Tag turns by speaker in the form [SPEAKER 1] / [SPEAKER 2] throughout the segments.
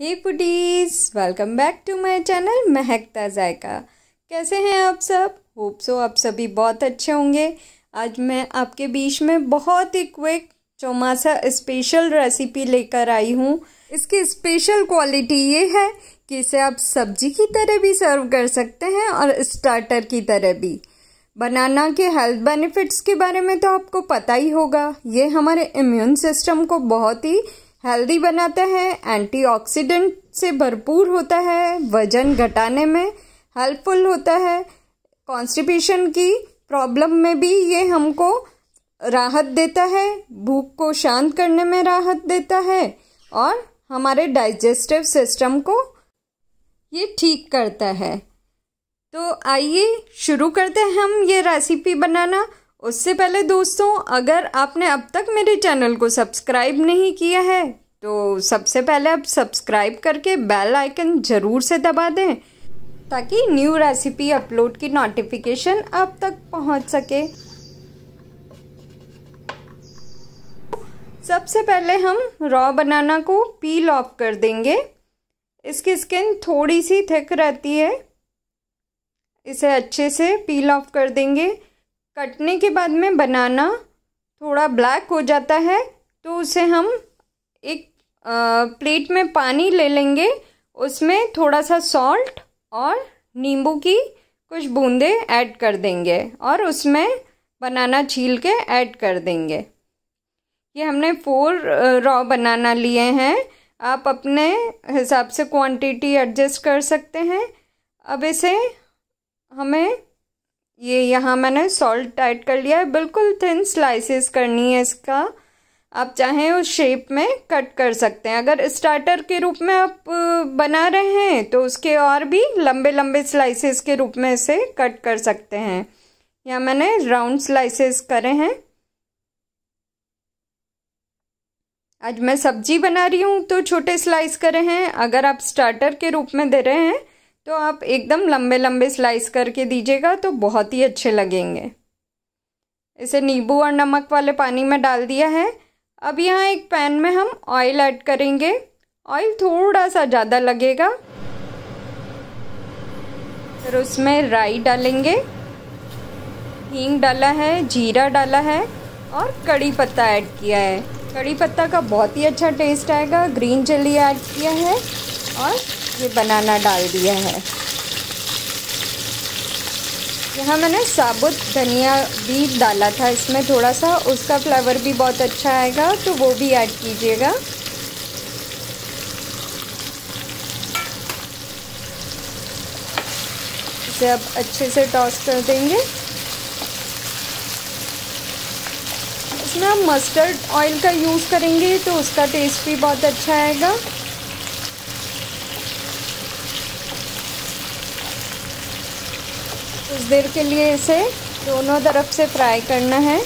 [SPEAKER 1] hey foodies welcome back to my channel Mahakta Jayka कैसे हैं आप सब होप सो आप सभी बहुत अच्छे होंगे आज मैं आपके बीच में बहुत ही क्विक चौमासा स्पेशल रेसिपी लेकर आई हूँ इसकी स्पेशल क्वालिटी ये है कि इसे आप सब्जी की तरह भी सर्व कर सकते हैं और स्टार्टर की तरह भी बनाना के हेल्थ बेनिफिट्स के बारे में तो आपको पता ही होगा ये हमारे इम्यून सिस्टम को बहुत ही हेल्दी बनाता है एंटीऑक्सीडेंट से भरपूर होता है वजन घटाने में हेल्पफुल होता है कॉन्स्टिपेशन की प्रॉब्लम में भी ये हमको राहत देता है भूख को शांत करने में राहत देता है और हमारे डाइजेस्टिव सिस्टम को ये ठीक करता है तो आइए शुरू करते हैं हम ये रेसिपी बनाना उससे पहले दोस्तों अगर आपने अब तक मेरे चैनल को सब्सक्राइब नहीं किया है तो सबसे पहले आप सब्सक्राइब करके बेल आइकन ज़रूर से दबा दें ताकि न्यू रेसिपी अपलोड की नोटिफिकेशन आप तक पहुंच सके सबसे पहले हम रॉ बनाना को पील ऑफ कर देंगे इसकी स्किन थोड़ी सी थिक रहती है इसे अच्छे से पील ऑफ कर देंगे कटने के बाद में बनाना थोड़ा ब्लैक हो जाता है तो उसे हम एक प्लेट में पानी ले लेंगे उसमें थोड़ा सा सॉल्ट और नींबू की कुछ बूंदे ऐड कर देंगे और उसमें बनाना छील के ऐड कर देंगे ये हमने फोर रॉ बनाना लिए हैं आप अपने हिसाब से क्वांटिटी एडजस्ट कर सकते हैं अब इसे हमें ये यहाँ मैंने सॉल्ट ऐड कर लिया है बिल्कुल थिन स्लाइसेस करनी है इसका आप चाहें उस शेप में कट कर सकते हैं अगर स्टार्टर के रूप में आप बना रहे हैं तो उसके और भी लंबे लंबे स्लाइसेस के रूप में इसे कट कर सकते हैं यहाँ मैंने राउंड स्लाइसेस करे हैं आज मैं सब्जी बना रही हूँ तो छोटे स्लाइस करे हैं अगर आप स्टार्टर के रूप में दे रहे हैं तो आप एकदम लंबे लंबे स्लाइस करके दीजिएगा तो बहुत ही अच्छे लगेंगे इसे नींबू और नमक वाले पानी में डाल दिया है अब यहाँ एक पैन में हम ऑयल ऐड करेंगे ऑयल थोड़ा सा ज़्यादा लगेगा फिर उसमें राई डालेंगे हींग डाला है जीरा डाला है और कड़ी पत्ता ऐड किया है कड़ी पत्ता का बहुत ही अच्छा टेस्ट आएगा ग्रीन चिली ऐड किया है और ये बनाना डाल दिया है यहाँ मैंने साबुत धनिया भी डाला था इसमें थोड़ा सा उसका फ्लेवर भी बहुत अच्छा आएगा तो वो भी ऐड कीजिएगा इसे अब अच्छे से टॉस कर देंगे इसमें हम मस्टर्ड ऑयल का यूज़ करेंगे तो उसका टेस्ट भी बहुत अच्छा आएगा कुछ देर के लिए इसे दोनों तरफ से फ्राई करना है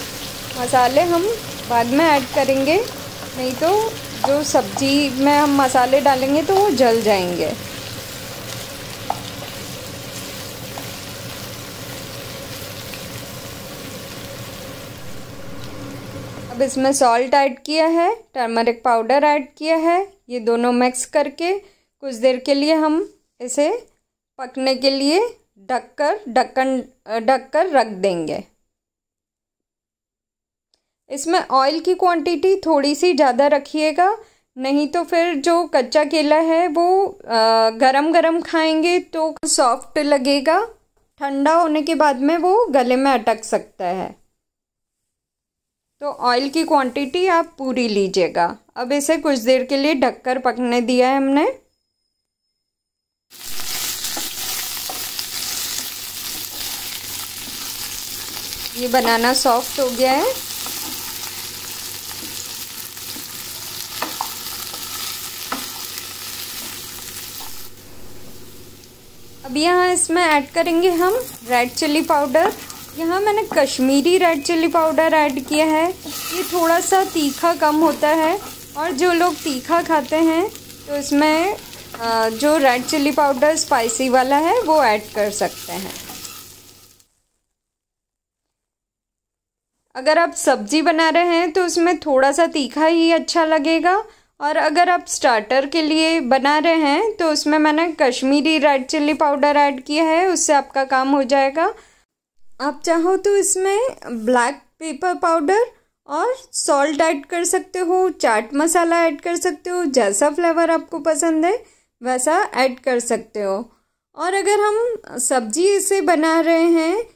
[SPEAKER 1] मसाले हम बाद में ऐड करेंगे नहीं तो जो सब्जी में हम मसाले डालेंगे तो वो जल जाएंगे अब इसमें सॉल्ट ऐड किया है टर्मरिक पाउडर ऐड किया है ये दोनों मिक्स करके कुछ देर के लिए हम इसे पकने के लिए ढककर ढक्कन ढककर रख देंगे इसमें ऑयल की क्वांटिटी थोड़ी सी ज़्यादा रखिएगा नहीं तो फिर जो कच्चा केला है वो गरम गरम खाएंगे तो सॉफ्ट लगेगा ठंडा होने के बाद में वो गले में अटक सकता है तो ऑयल की क्वांटिटी आप पूरी लीजिएगा अब इसे कुछ देर के लिए ढककर पकने दिया है हमने ये बनाना सॉफ्ट हो गया है अब यहाँ इसमें ऐड करेंगे हम रेड चिल्ली पाउडर यहाँ मैंने Kashmiri red chilli powder add किया है ये थोड़ा सा तीखा कम होता है और जो लोग तीखा खाते हैं तो इसमें जो रेड चिल्ली पाउडर स्पाइसी वाला है वो ऐड कर सकते हैं अगर आप सब्जी बना रहे हैं तो उसमें थोड़ा सा तीखा ही अच्छा लगेगा और अगर आप स्टार्टर के लिए बना रहे हैं तो उसमें मैंने Kashmiri red chilli powder add किया है उससे आपका काम हो जाएगा आप चाहो तो इसमें ब्लैक पेपर पाउडर और सॉल्ट ऐड कर सकते हो चाट मसाला ऐड कर सकते हो जैसा फ्लेवर आपको पसंद है वैसा ऐड कर सकते हो और अगर हम सब्जी इसे बना रहे हैं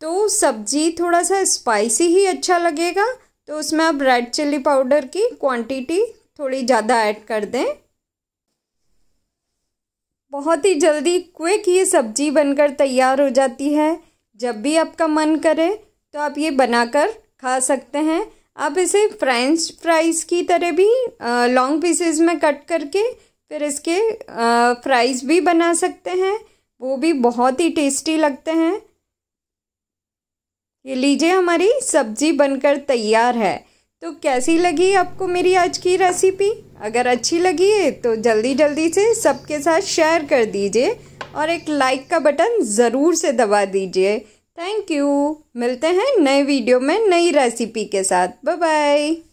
[SPEAKER 1] तो सब्ज़ी थोड़ा सा स्पाइसी ही अच्छा लगेगा तो उसमें आप रेड चिल्ली पाउडर की क्वांटिटी थोड़ी ज़्यादा ऐड कर दें बहुत ही जल्दी क्विक ये सब्ज़ी बनकर तैयार हो जाती है जब भी आपका मन करे तो आप ये बनाकर खा सकते हैं आप इसे फ्रेंच फ्राइज़ की तरह भी लॉन्ग पीसेस में कट करके फिर इसके फ्राइज़ भी बना सकते हैं वो भी बहुत ही टेस्टी लगते हैं ये लीजिए हमारी सब्जी बनकर तैयार है तो कैसी लगी आपको मेरी आज की रेसिपी अगर अच्छी लगी है तो जल्दी जल्दी से सबके साथ शेयर कर दीजिए और एक लाइक का बटन ज़रूर से दबा दीजिए थैंक यू मिलते हैं नए वीडियो में नई रेसिपी के साथ बाय बाय